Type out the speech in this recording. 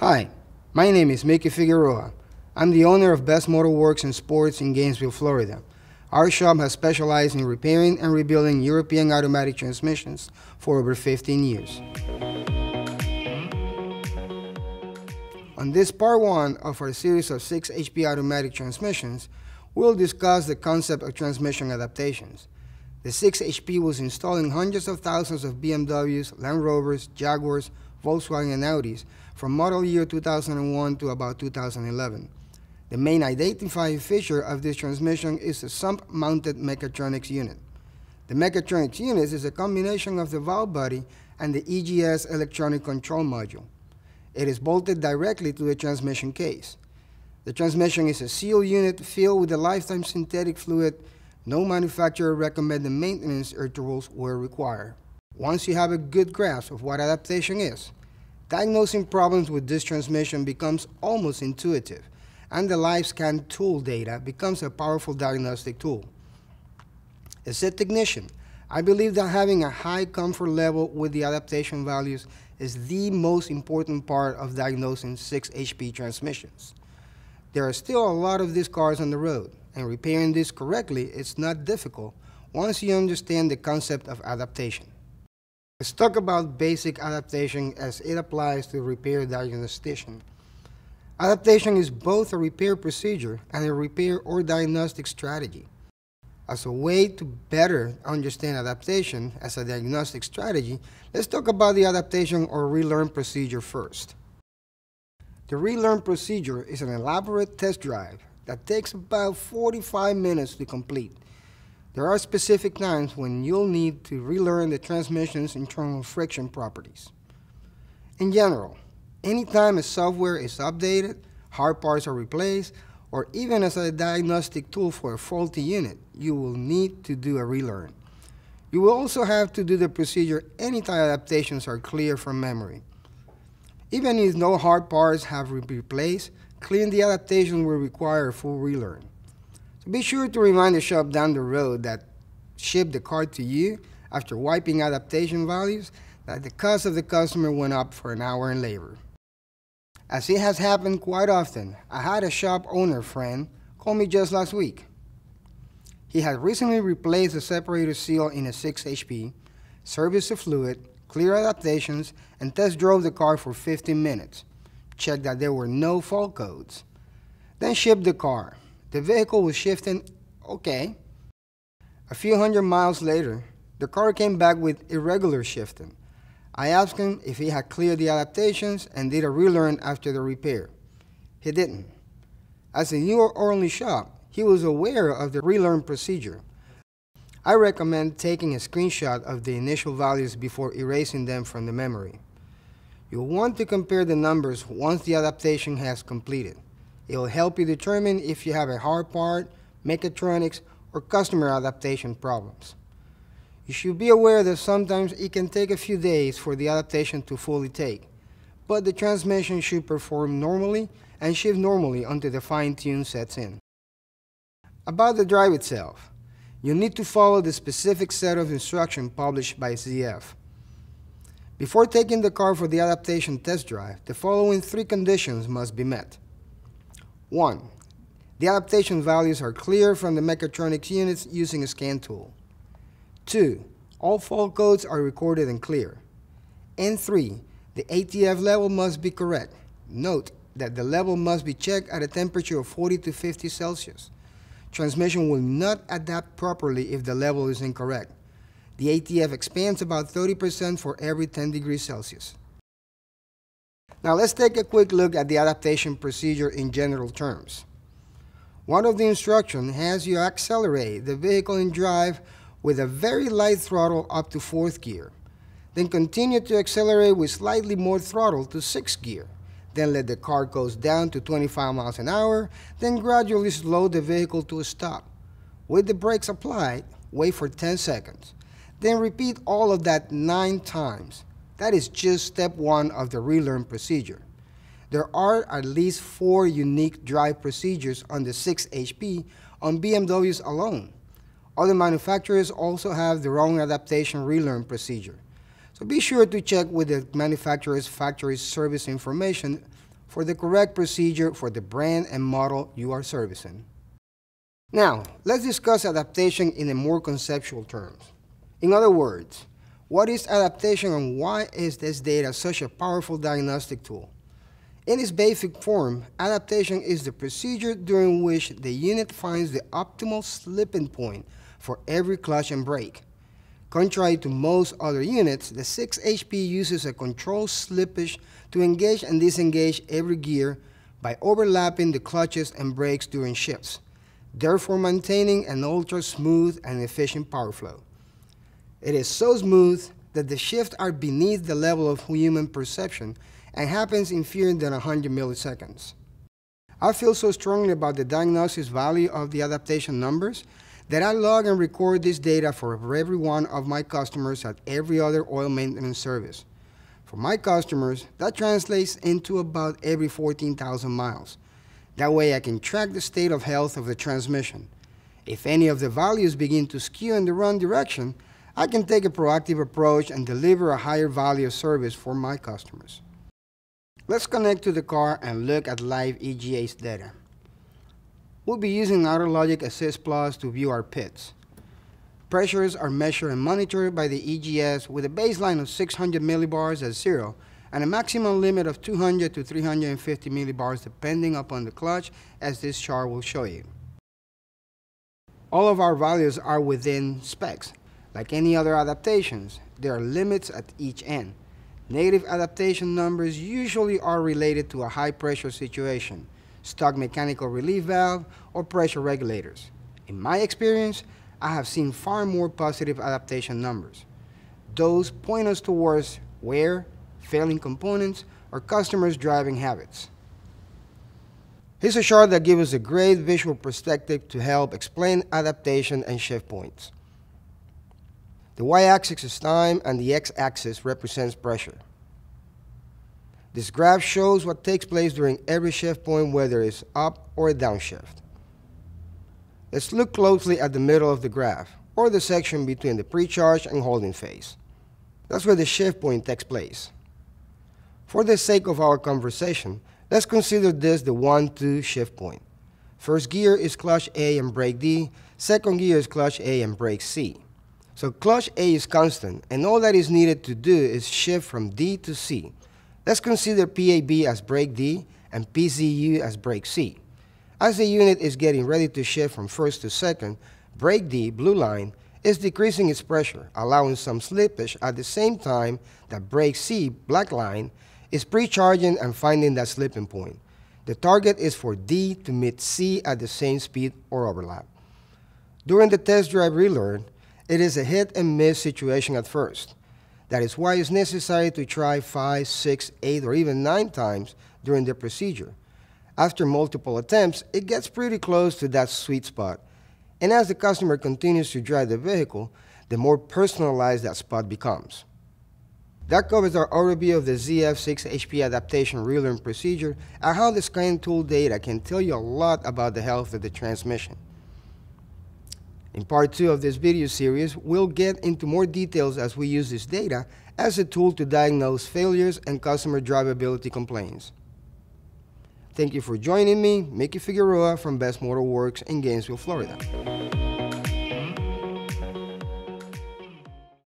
Hi, my name is Mickey Figueroa. I'm the owner of Best Motor Works and Sports in Gainesville, Florida. Our shop has specialized in repairing and rebuilding European automatic transmissions for over 15 years. On this part one of our series of six HP automatic transmissions, we'll discuss the concept of transmission adaptations. The 6 HP was installing hundreds of thousands of BMWs, Land Rovers, Jaguars, Volkswagen, Audis from model year 2001 to about 2011. The main identifying feature of this transmission is a sump-mounted mechatronics unit. The mechatronics unit is a combination of the valve body and the EGS electronic control module. It is bolted directly to the transmission case. The transmission is a sealed unit filled with a lifetime synthetic fluid. No manufacturer recommended maintenance intervals were required. Once you have a good grasp of what adaptation is, Diagnosing problems with this transmission becomes almost intuitive, and the LiveScan tool data becomes a powerful diagnostic tool. As a technician, I believe that having a high comfort level with the adaptation values is the most important part of diagnosing 6-HP transmissions. There are still a lot of these cars on the road, and repairing this correctly is not difficult once you understand the concept of adaptation. Let's talk about basic adaptation as it applies to repair diagnostician. Adaptation is both a repair procedure and a repair or diagnostic strategy. As a way to better understand adaptation as a diagnostic strategy, let's talk about the adaptation or relearn procedure first. The relearn procedure is an elaborate test drive that takes about 45 minutes to complete. There are specific times when you'll need to relearn the transmission's internal friction properties. In general, anytime a software is updated, hard parts are replaced, or even as a diagnostic tool for a faulty unit, you will need to do a relearn. You will also have to do the procedure anytime adaptations are clear from memory. Even if no hard parts have been replaced, cleaning the adaptation will require a full relearn. So be sure to remind the shop down the road that shipped the card to you after wiping adaptation values that the cost of the customer went up for an hour in labor. As it has happened quite often, I had a shop owner friend call me just last week. He had recently replaced the separator seal in a 6 HP, serviced the fluid, cleared adaptations, and test drove the car for 15 minutes, checked that there were no fault codes, then shipped the car. The vehicle was shifting okay. A few hundred miles later, the car came back with irregular shifting. I asked him if he had cleared the adaptations and did a relearn after the repair. He didn't. As a New Orleans shop, he was aware of the relearn procedure. I recommend taking a screenshot of the initial values before erasing them from the memory. You'll want to compare the numbers once the adaptation has completed. It'll help you determine if you have a hard part, mechatronics, or customer adaptation problems. You should be aware that sometimes it can take a few days for the adaptation to fully take, but the transmission should perform normally and shift normally until the fine tune sets in. About the drive itself, you need to follow the specific set of instructions published by ZF. Before taking the car for the adaptation test drive, the following three conditions must be met. One, the adaptation values are clear from the mechatronics units using a scan tool. Two, all fault codes are recorded and clear. And three, the ATF level must be correct. Note that the level must be checked at a temperature of 40 to 50 Celsius. Transmission will not adapt properly if the level is incorrect. The ATF expands about 30% for every 10 degrees Celsius. Now let's take a quick look at the adaptation procedure in general terms. One of the instructions has you accelerate the vehicle in drive with a very light throttle up to fourth gear. Then continue to accelerate with slightly more throttle to sixth gear. Then let the car goes down to 25 miles an hour, then gradually slow the vehicle to a stop. With the brakes applied, wait for 10 seconds. Then repeat all of that nine times. That is just step one of the relearn procedure. There are at least four unique drive procedures on the 6HP on BMWs alone. Other manufacturers also have their own adaptation relearn procedure. So be sure to check with the manufacturer's factory service information for the correct procedure for the brand and model you are servicing. Now, let's discuss adaptation in a more conceptual terms. In other words, what is adaptation and why is this data such a powerful diagnostic tool? In its basic form, adaptation is the procedure during which the unit finds the optimal slipping point for every clutch and brake. Contrary to most other units, the 6HP uses a control slippage to engage and disengage every gear by overlapping the clutches and brakes during shifts, therefore maintaining an ultra-smooth and efficient power flow. It is so smooth that the shifts are beneath the level of human perception and happens in fewer than 100 milliseconds. I feel so strongly about the diagnosis value of the adaptation numbers that I log and record this data for every one of my customers at every other oil maintenance service. For my customers, that translates into about every 14,000 miles. That way I can track the state of health of the transmission. If any of the values begin to skew in the wrong direction, I can take a proactive approach and deliver a higher value of service for my customers. Let's connect to the car and look at live EGA's data. We'll be using AutoLogic Assist Plus to view our pits. Pressures are measured and monitored by the EGS with a baseline of 600 millibars at zero and a maximum limit of 200 to 350 millibars depending upon the clutch as this chart will show you. All of our values are within specs like any other adaptations, there are limits at each end. Negative adaptation numbers usually are related to a high pressure situation, stuck mechanical relief valve, or pressure regulators. In my experience, I have seen far more positive adaptation numbers. Those point us towards wear, failing components, or customers' driving habits. Here's a chart that gives us a great visual perspective to help explain adaptation and shift points. The y-axis is time and the x-axis represents pressure. This graph shows what takes place during every shift point, whether it's up or a downshift. Let's look closely at the middle of the graph, or the section between the pre-charge and holding phase. That's where the shift point takes place. For the sake of our conversation, let's consider this the 1-2 shift point. First gear is clutch A and brake D, second gear is clutch A and brake C. So clutch A is constant, and all that is needed to do is shift from D to C. Let's consider PAB as brake D and PCU as brake C. As the unit is getting ready to shift from first to second, brake D, blue line, is decreasing its pressure, allowing some slippage at the same time that brake C, black line, is pre-charging and finding that slipping point. The target is for D to meet C at the same speed or overlap. During the test drive relearn, it is a hit and miss situation at first. That is why it's necessary to try five, six, eight, or even nine times during the procedure. After multiple attempts, it gets pretty close to that sweet spot. And as the customer continues to drive the vehicle, the more personalized that spot becomes. That covers our overview of the ZF6 HP adaptation relearn procedure and how the scan tool data can tell you a lot about the health of the transmission. In part two of this video series, we'll get into more details as we use this data as a tool to diagnose failures and customer drivability complaints. Thank you for joining me, Mickey Figueroa from Best Motor Works in Gainesville, Florida.